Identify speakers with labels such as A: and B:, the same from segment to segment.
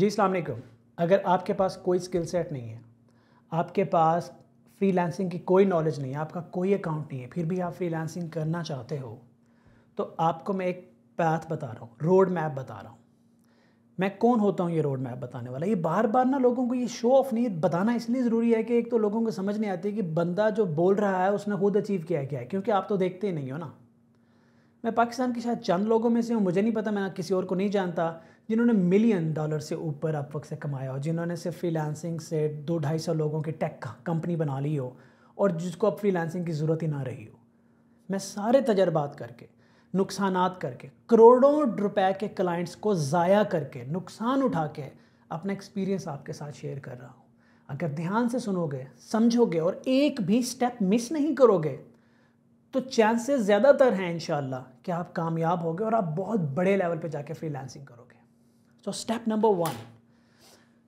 A: जी अलमेकम अगर आपके पास कोई स्किल सेट नहीं है आपके पास फ्रीलांसिंग की कोई नॉलेज नहीं है आपका कोई अकाउंट नहीं है फिर भी आप फ्रीलांसिंग करना चाहते हो तो आपको मैं एक पैथ बता रहा हूँ रोड मैप बता रहा हूँ मैं कौन होता हूँ ये रोड मैप बताने वाला ये बार बार ना लोगों को ये शो ऑफ नहीं बताना इसलिए ज़रूरी है कि एक तो लोगों को समझ नहीं आती कि बंदा जो बोल रहा है उसने खुद अचीव किया क्या है क्योंकि आप तो देखते ही नहीं हो ना मैं पाकिस्तान के शायद चंद लोगों में से हूँ मुझे नहीं पता मैं किसी और को नहीं जानता जिन्होंने मिलियन डॉलर से ऊपर आप वक्त से कमाया हो जिन्होंने सिर्फ फ्रीलांसिंग से दो ढाई सौ लोगों की टेक कंपनी बना ली हो और जिसको अब फ्रीलांसिंग की ज़रूरत ही ना रही हो मैं सारे तजर्बात करके नुकसान करके करोड़ों रुपए के क्लाइंट्स को ज़ाया करके नुकसान उठा के अपना एक्सपीरियंस आपके साथ शेयर कर रहा हूँ अगर ध्यान से सुनोगे समझोगे और एक भी स्टेप मिस नहीं करोगे तो चांसेस ज़्यादातर हैं इन कि आप कामयाब होगे और आप बहुत बड़े लेवल पे जाके फ्रीलांसिंग करोगे सो स्टेप नंबर वन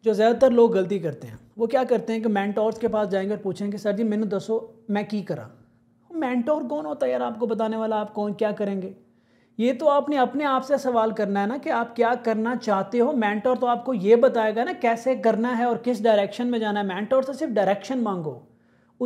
A: जो ज़्यादातर लोग गलती करते हैं वो क्या करते हैं कि मैंटोर्स के पास जाएंगे और पूछेंगे सर जी मैंने दसो मैं की करा मैंटोर कौन होता है यार आपको बताने वाला आप कौन क्या करेंगे ये तो आपने अपने आप से सवाल करना है ना कि आप क्या करना चाहते हो मैंटोर तो आपको ये बताएगा ना कैसे करना है और किस डायरेक्शन में जाना है मैंटोर से सिर्फ डायरेक्शन मांगो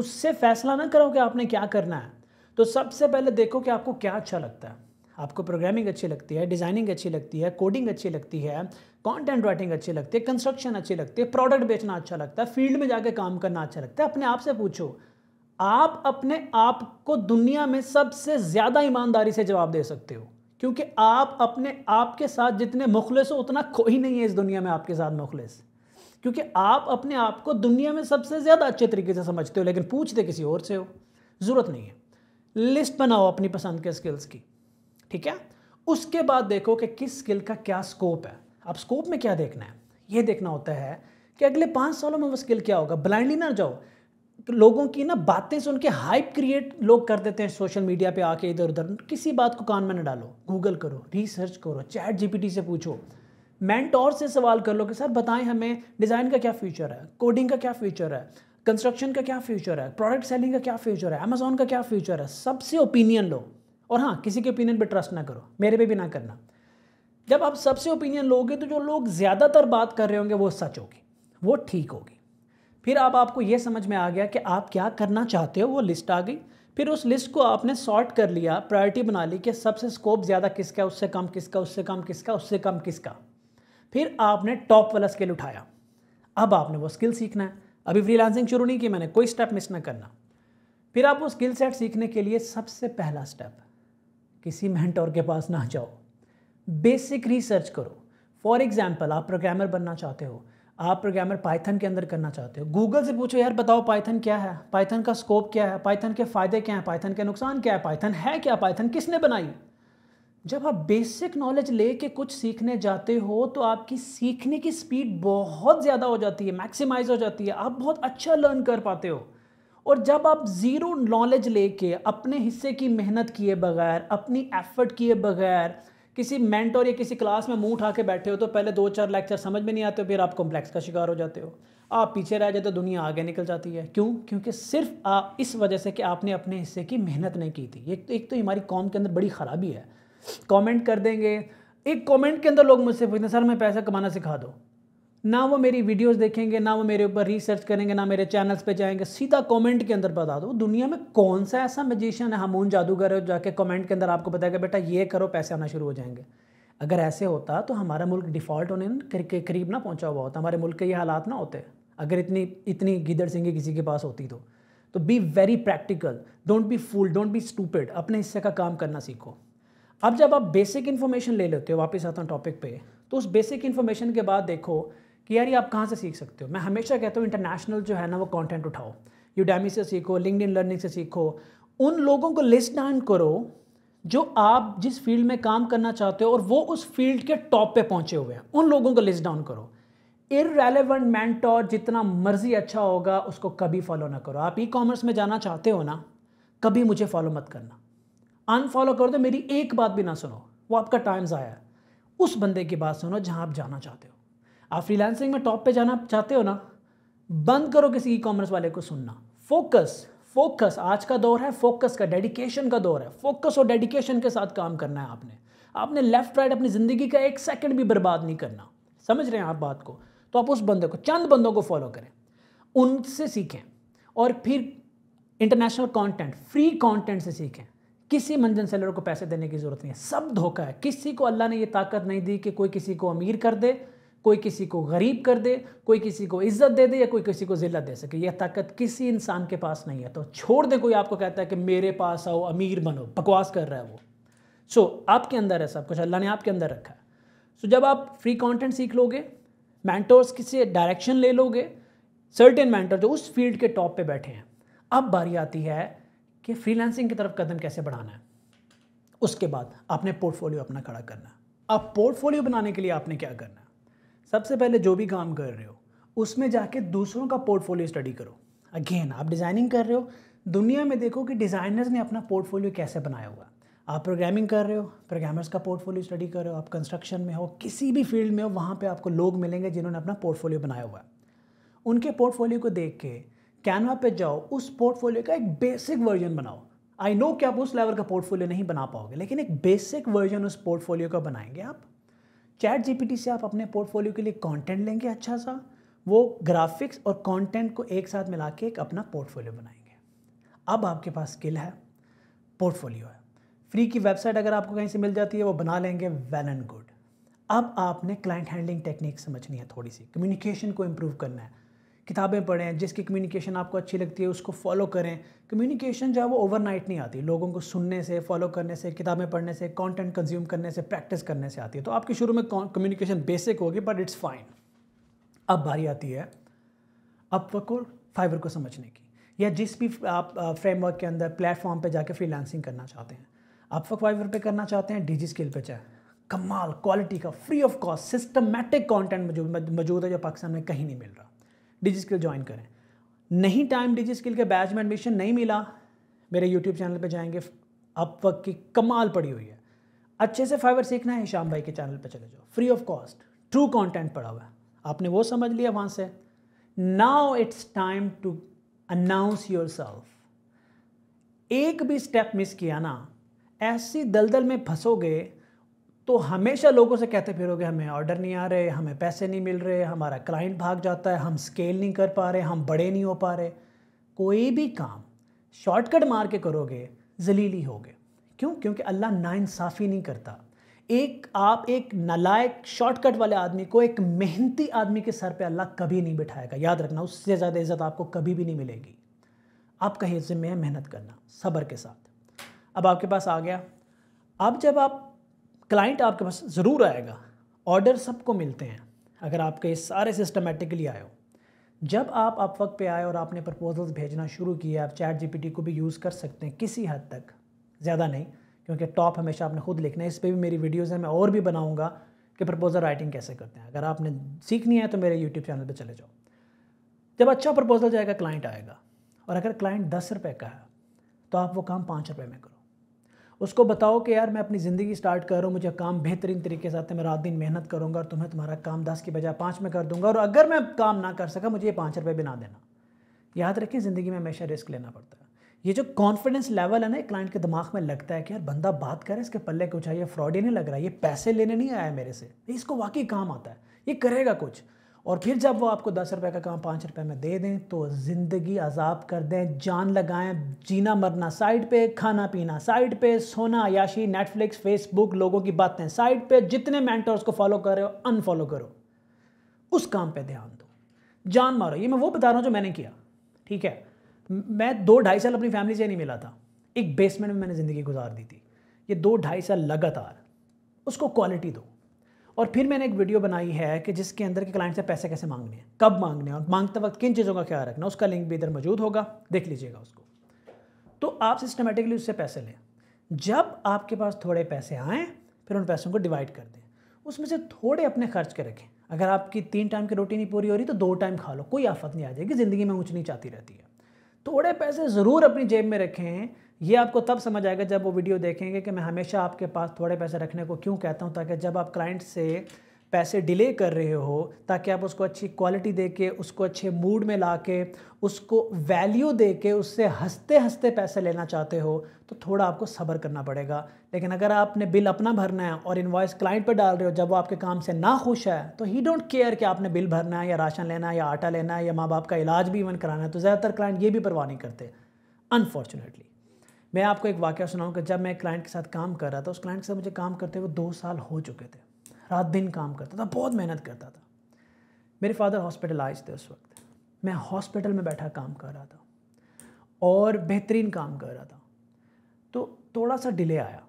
A: उससे फैसला ना करो कि आपने क्या करना है तो सबसे पहले देखो कि आपको क्या अच्छा लगता है आपको प्रोग्रामिंग अच्छी लगती है डिज़ाइनिंग अच्छी लगती है कोडिंग अच्छी लगती है कंटेंट राइटिंग अच्छी लगती है कंस्ट्रक्शन अच्छी लगती है प्रोडक्ट बेचना अच्छा लगता है फील्ड में जाके काम करना अच्छा लगता है अपने आप से पूछो आप अपने आप को दुनिया में सबसे ज़्यादा ईमानदारी से जवाब दे सकते हो क्योंकि आप अपने आप के साथ जितने मुखलिस हो उतना कोई नहीं है इस दुनिया में आपके साथ मुखलिस क्योंकि आप अपने आप को दुनिया में सबसे ज़्यादा अच्छे तरीके से समझते हो लेकिन पूछते किसी और से हो ज़रूरत नहीं है लिस्ट बनाओ अपनी पसंद के स्किल्स की ठीक है उसके बाद देखो कि किस स्किल का क्या स्कोप है अब स्कोप में क्या देखना है ये देखना होता है कि अगले पाँच सालों में वो स्किल क्या होगा ब्लाइंडली ना जाओ तो लोगों की ना बातें सुन के हाइप क्रिएट लोग कर देते हैं सोशल मीडिया पे आके इधर उधर किसी बात को कान में ना डालो गूगल करो रिसर्च करो चैट जीपीटी से पूछो मैंटोर से सवाल कर लो कि सर बताएं हमें डिज़ाइन का क्या फ्यूचर है कोडिंग का क्या फ्यूचर है कंस्ट्रक्शन का क्या फ्यूचर है प्रोडक्ट सेलिंग का क्या फ्यूचर है अमेजोन का क्या फ्यूचर है सबसे ओपिनियन लो और हाँ किसी के ओपिनियन पे ट्रस्ट ना करो मेरे पे भी ना करना जब आप सबसे ओपिनियन लोगे तो जो लोग ज़्यादातर बात कर रहे होंगे वो सच होगी वो ठीक होगी फिर आप आपको ये समझ में आ गया कि आप क्या करना चाहते हो वो लिस्ट आ गई फिर उस लिस्ट को आपने सॉर्ट कर लिया प्रायोरिटी बना ली कि सबसे स्कोप ज़्यादा किसका उससे कम किसका उससे कम किसका उससे कम किसका फिर आपने टॉप वाला स्किल उठाया अब आपने वो स्किल सीखना है अभी फ्रीलांसिंग शुरू नहीं की मैंने कोई स्टेप मिस ना करना फिर आप वो स्किल सेट सीखने के लिए सबसे पहला स्टेप किसी मेंटोर के पास ना जाओ बेसिक रिसर्च करो फॉर एग्जाम्पल आप प्रोग्रामर बनना चाहते हो आप प्रोग्रामर पाइथन के अंदर करना चाहते हो गूगल से पूछो यार बताओ पाइथन क्या है पाइथन का स्कोप क्या है पाइथन के फ़ायदे क्या हैं पाइथन के नुकसान क्या है पाइथन है क्या पाइथन किसने बनाई जब आप बेसिक नॉलेज ले के कुछ सीखने जाते हो तो आपकी सीखने की स्पीड बहुत ज़्यादा हो जाती है मैक्सिमाइज हो जाती है आप बहुत अच्छा लर्न कर पाते हो और जब आप ज़ीरो नॉलेज लेके अपने हिस्से की मेहनत किए बगैर अपनी एफर्ट किए बगैर किसी मेंटोर या किसी क्लास में मुंह उठा के बैठे हो तो पहले दो चार लेक्चर समझ में नहीं आते हो फिर आप कॉम्प्लेक्स का शिकार हो जाते हो आप पीछे रह जाते हो दुनिया आगे निकल जाती है क्यों क्योंकि सिर्फ आप इस वजह से कि आपने अपने हिस्से की मेहनत नहीं की थी एक तो हमारी कॉम के अंदर बड़ी ख़राबी है कमेंट कर देंगे एक कमेंट के अंदर लोग मुझसे पूछते हैं सर मैं पैसा कमाना सिखा दो ना वो मेरी वीडियोस देखेंगे ना वो मेरे ऊपर रिसर्च करेंगे ना मेरे चैनल्स पे जाएंगे सीधा कमेंट के अंदर बता दो दुनिया में कौन सा ऐसा मजिशियन है हमून जादूगर है जाके कमेंट के अंदर आपको बताएगा बेटा ये करो पैसे आना शुरू हो जाएंगे अगर ऐसे होता तो हमारा मुल्क डिफ़ॉल्ट होने के करीब ना पहुँचा हुआ होता हमारे मुल्क के ये हालात ना होते अगर इतनी इतनी गिदड़ सिंगी किसी के पास होती तो be very practical don't be fool don't be stupid अपने हिस्से का काम करना सीखो अब जब आप बेसिक इन्फॉर्मेशन ले लेते हो वापस आता हूँ टॉपिक पे तो उस बेसिक इन्फॉर्मेशन के बाद देखो कि यार ये आप कहाँ से सीख सकते हो मैं हमेशा कहता हूँ इंटरनेशनल जो है ना वो कॉन्टेंट उठाओ यूडेमी से सीखो लिंकड लर्निंग से सीखो उन लोगों को लिस्ट डाउन करो जो आप जिस फील्ड में काम करना चाहते हो और वो उस फील्ड के टॉप पे पहुंचे हुए हैं उन लोगों को लिस्ट डाउन करो इरेलीवेंट मैंटोर जितना मर्जी अच्छा होगा उसको कभी फॉलो ना करो आप ई कॉमर्स में जाना चाहते हो ना कभी मुझे फॉलो मत करना अनफॉलो कर दो तो मेरी एक बात भी ना सुनो वो आपका टाइम ज़ाया है उस बंदे की बात सुनो जहाँ आप जाना चाहते हो आप फ्रीलांसिंग में टॉप पे जाना चाहते हो ना बंद करो किसी ई कॉमर्स वाले को सुनना फोकस फोकस आज का दौर है फोकस का डेडिकेशन का दौर है फोकस और डेडिकेशन के साथ काम करना है आपने आपने लेफ्ट राइट अपनी ज़िंदगी का एक सेकंड भी बर्बाद नहीं करना समझ रहे हैं आप बात को तो आप उस बंदे को चंद बंदों को फॉलो करें उनसे सीखें और फिर इंटरनेशनल कंटेंट फ्री कंटेंट से सीखें किसी मंजन सेलर को पैसे देने की ज़रूरत नहीं है सब धोखा है किसी को अल्लाह ने ये ताकत नहीं दी कि कोई किसी को अमीर कर दे कोई किसी को गरीब कर दे कोई किसी को इज्जत दे दे या कोई किसी को ज़िल्लत दे सके यह ताकत किसी इंसान के पास नहीं है तो छोड़ दे कोई आपको कहता है कि मेरे पास आओ अमीर बनो बकवास कर रहा है वो सो so, आपके अंदर है सब कुछ अल्लाह ने आपके अंदर रखा है सो so, जब आप फ्री कॉन्टेंट सीख लोगे मैंटोर्स किसी डायरेक्शन ले लोगे सर्टेन मैंटोर जो उस फील्ड के टॉप पे बैठे हैं अब बारी आती है कि फ्रीलांसिंग की तरफ कदम कैसे बढ़ाना है उसके बाद आपने पोर्टफोलियो अपना खड़ा करना है अब पोर्टफोलियो बनाने के लिए आपने क्या करना है सबसे पहले जो भी काम कर रहे हो उसमें जाके दूसरों का पोर्टफोलियो स्टडी करो अगेन आप डिज़ाइनिंग कर रहे हो दुनिया में देखो कि डिज़ाइनर्स ने अपना पोर्टफोलियो कैसे बनाया हुआ आप प्रोग्रामिंग कर रहे हो प्रोग्रामर्स का पोर्टफोलियो स्टडी कर रहे हो आप कंस्ट्रक्शन में हो किसी भी फील्ड में हो वहाँ पे आपको लोग मिलेंगे जिन्होंने अपना पोर्टफोलियो बनाया हुआ है उनके पोर्टफोलियो को देख के कैनवा पे जाओ उस पोर्टफोलियो का एक बेसिक वर्जन बनाओ आई नो कि आप उस लेवल का पोर्टफोलियो नहीं बना पाओगे लेकिन एक बेसिक वर्जन उस पोर्टफोलियो का बनाएंगे आप चैट जीपीटी से आप अपने पोर्टफोलियो के लिए कंटेंट लेंगे अच्छा सा वो ग्राफिक्स और कंटेंट को एक साथ मिला के एक अपना पोर्टफोलियो बनाएंगे अब आपके पास स्किल है पोर्टफोलियो है फ्री की वेबसाइट अगर आपको कहीं से मिल जाती है वो बना लेंगे वेल एंड गुड अब आपने क्लाइंट हैंडलिंग टेक्निक समझनी है थोड़ी सी कम्युनिकेशन को इम्प्रूव करना है किताबें पढ़ें जिसकी कम्युनिकेशन आपको अच्छी लगती है उसको फॉलो करें कम्युनिकेशन जो है वो ओवरनाइट नहीं आती लोगों को सुनने से फॉलो करने से किताबें पढ़ने से कंटेंट कंज्यूम करने से प्रैक्टिस करने से आती है तो आपकी शुरू में कम्युनिकेशन बेसिक होगी बट इट्स फाइन अब बारी आती है अपवर्क और फाइबर को समझने की या जिस भी आप फ्रेमवर्क के अंदर प्लेटफॉर्म पर जाके फ्रीलांसिंग करना चाहते हैं अपवर्क फाइबर पर करना चाहते हैं डिजी स्केल पर चाहे कमाल क्वालिटी का free of cost systematic content मौजूद है जो पाकिस्तान में कहीं नहीं मिल रहा डिजी स्किल ज्वाइन करें नहीं टाइम डिजी स्किल के बैच में एडमिशन नहीं मिला मेरे यूट्यूब चैनल पर जाएंगे अब वक्त की कमाल पड़ी हुई है अच्छे से फाइबर सीखना है शाम भाई के चैनल पर चले जाओ free of cost true content पड़ा हुआ है आपने वो समझ लिया वहाँ से now it's time to announce yourself एक भी स्टेप मिस किया ना ऐसी दलदल में फंसोगे तो हमेशा लोगों से कहते फिरोगे हमें ऑर्डर नहीं आ रहे हमें पैसे नहीं मिल रहे हमारा क्लाइंट भाग जाता है हम स्केल नहीं कर पा रहे हम बड़े नहीं हो पा रहे कोई भी काम शॉर्टकट मार के करोगे जलीली होगे क्यों क्योंकि अल्लाह नाइंसाफ़ी नहीं करता एक आप एक नलायक शॉर्टकट वाले आदमी को एक मेहनती आदमी के सर पे अल्लाह कभी नहीं बिठाएगा याद रखना उससे ज़्यादा इज़्ज़त आपको कभी भी नहीं मिलेगी आपका ही जिम्मे है मेहनत करना सब्र के साथ अब आपके पास आ गया अब जब आप क्लाइंट आपके पास ज़रूर आएगा ऑर्डर सबको मिलते हैं अगर आपके सारे सिस्टमेटिकली आए हो जब आप आप वक्त पे आए और आपने प्रपोजल्स भेजना शुरू किए आप चैट जी को भी यूज़ कर सकते हैं किसी हद तक ज़्यादा नहीं क्योंकि टॉप हमेशा आपने खुद लिखना है इस पर भी मेरी वीडियोज़ हैं मैं और भी बनाऊँगा कि प्रपोज़ल राइटिंग कैसे करते हैं अगर आपने सीखनी है तो मेरे यूट्यूब चैनल पर चले जाओ जब अच्छा प्रपोज़ल जाएगा क्लाइंट आएगा और अगर क्लाइंट दस रुपये का है तो आप वो काम पाँच रुपये में करो उसको बताओ कि यार मैं अपनी ज़िंदगी स्टार्ट कर रहा हूँ मुझे काम बेहतरीन तरीके से आते हैं मैं रात दिन मेहनत करूँगा और तुम्हें तुम्हारा काम दस की बजाय पाँच में कर दूँगा और अगर मैं काम ना कर सका मुझे ये पाँच रुपये भी ना देना याद रखें ज़िंदगी में हमेशा रिस्क लेना पड़ता है ये जो कॉन्फिडेंस लेवल है ना क्लाइंट के दिमाग में लगता है कि यार बंदा बात करे इसके पल्ले कुछ है ये फ्रॉड ही नहीं लग रहा है ये पैसे लेने नहीं आया मेरे से इसको वाकई काम आता है ये करेगा कुछ और फिर जब वो आपको दस रुपए का काम पाँच रुपए में दे दें तो ज़िंदगी अज़ाब कर दें जान लगाएं जीना मरना साइड पे खाना पीना साइड पे सोना याशी नेटफ्लिक्स फेसबुक लोगों की बातें साइड पे जितने मैंटर्स को फॉलो कर रहे हो अनफॉलो करो उस काम पे ध्यान दो जान मारो ये मैं वो बता रहा हूँ जो मैंने किया ठीक है मैं दो ढाई साल अपनी फैमिली से नहीं मिला था एक बेसमेंट में मैंने ज़िंदगी गुजार दी थी ये दो ढाई साल लगातार उसको क्वालिटी दो और फिर मैंने एक वीडियो बनाई है कि जिसके अंदर के क्लाइंट से पैसे कैसे मांगने हैं कब मांगने हैं और मांगते वक्त किन चीज़ों का ख्याल रखना उसका लिंक भी इधर मौजूद होगा देख लीजिएगा उसको तो आप सिस्टमेटिकली उससे पैसे लें जब आपके पास थोड़े पैसे आएँ फिर उन पैसों को डिवाइड कर दें उसमें से थोड़े अपने खर्च के रखें अगर आपकी तीन टाइम की रोटी नहीं पूरी हो रही तो दो टाइम खा लो कोई आफत नहीं आ जाएगी ज़िंदगी में ऊँच नहीं चाहती रहती है थोड़े पैसे ज़रूर अपनी जेब में रखें ये आपको तब समझ आएगा जब वो वीडियो देखेंगे कि मैं हमेशा आपके पास थोड़े पैसे रखने को क्यों कहता हूँ ताकि जब आप क्लाइंट से पैसे डिले कर रहे हो ताकि आप उसको अच्छी क्वालिटी दे के उसको अच्छे मूड में ला के उसको वैल्यू दे के उससे हंसते हंसते पैसे लेना चाहते हो तो थोड़ा आपको सब्र करना पड़ेगा लेकिन अगर आपने बिल अपना भरना है और इन्वाइस क्लाइंट पर डाल रहे हो जब वो आपके काम से ना खुश है तो ही डोंट केयर कि आपने बिल भरना है या राशन लेना है या आटा लेना है या माँ बाप का इलाज भी इवन कराना है तो ज़्यादातर क्लाइंट ये भी परवाह नहीं करते अनफॉर्चुनेटली मैं आपको एक वाक्य सुनाऊँ कि जब मैं क्लाइंट के साथ काम कर रहा था उस क्लाइंट के साथ मुझे काम करते हुए दो साल हो चुके थे रात दिन काम करता था बहुत मेहनत करता था मेरे फादर हॉस्पिटलाइज थे उस वक्त मैं हॉस्पिटल में बैठा काम कर रहा था और बेहतरीन काम कर रहा था तो थोड़ा सा डिले आया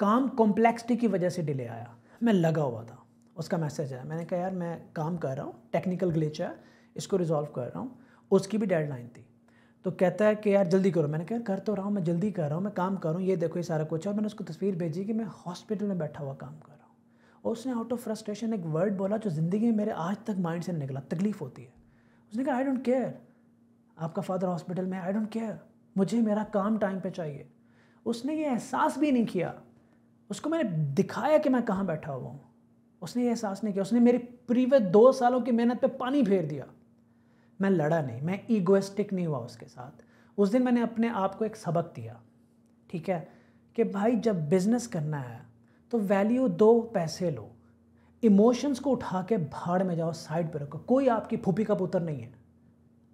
A: काम कॉम्प्लेक्सिटी की वजह से डिले आया मैं लगा हुआ था उसका मैसेज आया मैंने कहा यार मैं काम कर रहा हूँ टेक्निकल ग्लिच है इसको रिजॉल्व कर रहा हूँ उसकी भी डेडलाइन थी तो कहता है कि यार जल्दी करो मैंने कहा कर तो रहा हूँ मैं जल्दी कर रहा हूँ मैं काम कर रहा हूँ ये देखो ये सारा कुछ और मैंने उसको तस्वीर भेजी कि मैं हॉस्पिटल में बैठा हुआ काम कर रहा हूँ और उसने आउट ऑफ फ्रस्ट्रेशन एक वर्ड बोला जो ज़िंदगी में मेरे आज तक माइंड से निकला तकलीफ होती है उसने कहा आई डोंट केयर आपका फादर हॉस्पिटल में आई डोंट केयर मुझे मेरा काम टाइम पर चाहिए उसने ये एहसास भी नहीं किया उसको मैंने दिखाया कि मैं कहाँ बैठा हुआ हूँ उसने ये एहसास नहीं किया उसने मेरी प्रीवियस दो सालों की मेहनत पर पानी फेर दिया मैं लड़ा नहीं मैं ईगोइस्टिक नहीं हुआ उसके साथ उस दिन मैंने अपने आप को एक सबक दिया ठीक है कि भाई जब बिज़नेस करना है तो वैल्यू दो पैसे लो इमोशंस को उठा के भाड़ में जाओ साइड पर रखो कोई आपकी फूफी का पुत्र नहीं है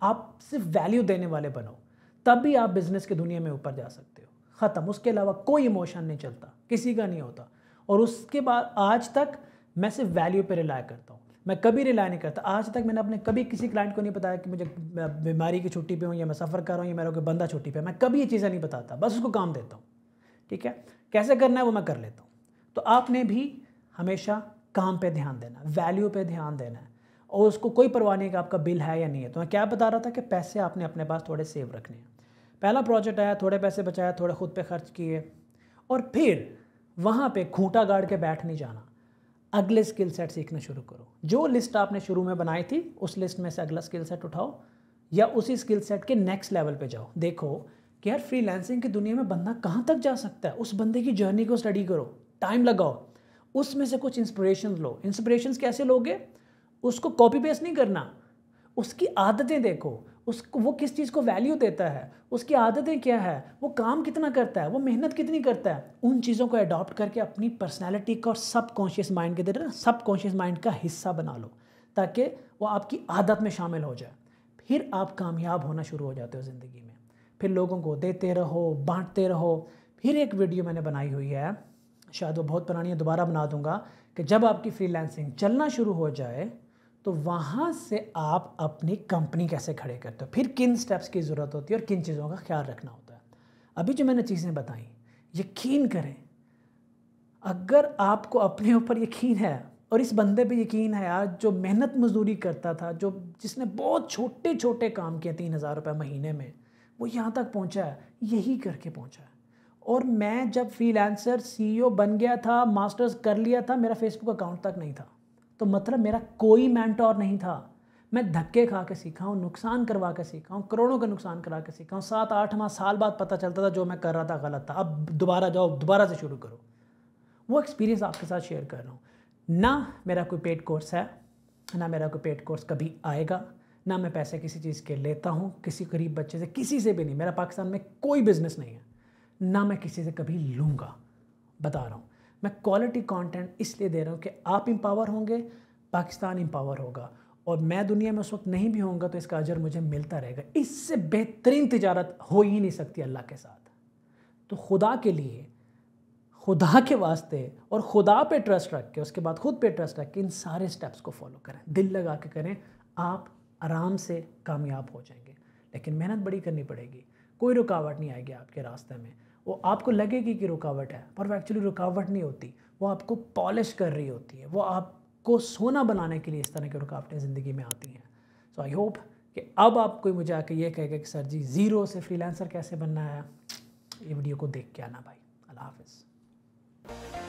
A: आप सिर्फ वैल्यू देने वाले बनो तब भी आप बिज़नेस की दुनिया में ऊपर जा सकते हो ख़त्म उसके अलावा कोई इमोशन नहीं चलता किसी का नहीं होता और उसके बाद आज तक मैं सिर्फ वैल्यू पर रिलाय करता हूँ मैं कभी रिलाई नहीं करता आज तक मैंने अपने कभी किसी क्लाइंट को नहीं बताया कि मुझे बीमारी की छुट्टी पे हूँ या मैं सफ़र कर रहा हूँ या मेरा कोई बंदा छुट्टी पे मैं कभी ये चीज़ें नहीं बताता बस उसको काम देता हूँ ठीक है कैसे करना है वो मैं कर लेता हूँ तो आपने भी हमेशा काम पर ध्यान देना वैल्यू पर ध्यान देना है और उसको कोई परवाह नहीं कि आपका बिल है या नहीं है तो मैं क्या बता रहा था कि पैसे आपने अपने पास थोड़े सेव रखने हैं पहला प्रोजेक्ट आया थोड़े पैसे बचाया थोड़े खुद पे खर्च किए और फिर वहाँ पे खूंटा गाड़ के बैठ नहीं जाना अगले स्किल सेट सीखना शुरू करो जो लिस्ट आपने शुरू में बनाई थी उस लिस्ट में से अगला स्किल सेट उठाओ या उसी स्किल सेट के नेक्स्ट लेवल पे जाओ देखो कि यार फ्रीलैंसिंग की दुनिया में बंदा कहाँ तक जा सकता है उस बंदे की जर्नी को स्टडी करो टाइम लगाओ उसमें से कुछ इंस्पिरेशन लो इंस्पिरेशन कैसे लोगे उसको कॉपी पेस्ट नहीं करना उसकी आदतें देखो उसको वो किस चीज़ को वैल्यू देता है उसकी आदतें क्या है वो काम कितना करता है वो मेहनत कितनी करता है उन चीज़ों को अडॉप्ट करके अपनी पर्सनैलिटी का और सब कॉन्शियस माइंड के तरह सब कॉन्शियस माइंड का हिस्सा बना लो ताकि वो आपकी आदत में शामिल हो जाए फिर आप कामयाब होना शुरू हो जाते हो ज़िंदगी में फिर लोगों को देते रहो बांटते रहो फिर एक वीडियो मैंने बनाई हुई है शायद वो बहुत पुरानी है दोबारा बना दूंगा कि जब आपकी फ्रीलैंसिंग चलना शुरू हो जाए तो वहाँ से आप अपनी कंपनी कैसे खड़े करते हो फिर किन स्टेप्स की ज़रूरत होती है और किन चीज़ों का ख्याल रखना होता है अभी जो मैंने चीज़ें बताई यकीन करें अगर आपको अपने ऊपर यकीन है और इस बंदे पे यकीन है यार जो मेहनत मजदूरी करता था जो जिसने बहुत छोटे छोटे काम किए तीन हज़ार रुपये महीने में वो यहाँ तक पहुँचा है यही करके पहुँचा है और मैं जब फ्रीलांसर सीईओ e बन गया था मास्टर्स कर लिया था मेरा फेसबुक अकाउंट तक नहीं था तो मतलब मेरा कोई मैंटोर नहीं था मैं धक्के खा के सीखा हूँ नुकसान करवा के सीखा हूँ करोड़ों का नुकसान करा के सीखा हूँ सात आठ माह साल बाद पता चलता था जो मैं कर रहा था गलत था अब दोबारा जाओ दोबारा से शुरू करो वो एक्सपीरियंस आपके साथ शेयर कर रहा हूँ ना मेरा कोई पेड कोर्स है ना मेरा कोई पेड कोर्स कभी आएगा ना मैं पैसे किसी चीज़ के लेता हूँ किसी गरीब बच्चे से किसी से भी नहीं मेरा पाकिस्तान में कोई बिज़नेस नहीं है ना मैं किसी से कभी लूँगा बता रहा हूँ मैं क्वालिटी कंटेंट इसलिए दे रहा हूँ कि आप इम्पावर होंगे पाकिस्तान इम्पावर होगा और मैं दुनिया में उस वक्त नहीं भी होऊंगा तो इसका अजर मुझे मिलता रहेगा इससे बेहतरीन तजारत हो ही नहीं सकती अल्लाह के साथ तो खुदा के लिए खुदा के वास्ते और खुदा पे ट्रस्ट रख के उसके बाद खुद पे ट्रस्ट रख के इन सारे स्टेप्स को फॉलो करें दिल लगा के करें आप आराम से कामयाब हो जाएंगे लेकिन मेहनत बड़ी करनी पड़ेगी कोई रुकावट नहीं आएगी आपके रास्ते में वो आपको लगेगी कि रुकावट है पर वो एक्चुअली रुकावट नहीं होती वो आपको पॉलिश कर रही होती है वो आपको सोना बनाने के लिए इस तरह की रुकावटें ज़िंदगी में आती हैं सो आई होप कि अब आप कोई मुझे आके ये कहेगा कि सर जी ज़ीरो से फ्रीलांसर कैसे बनना है ये वीडियो को देख के आना भाई अल्लाह हाफिज़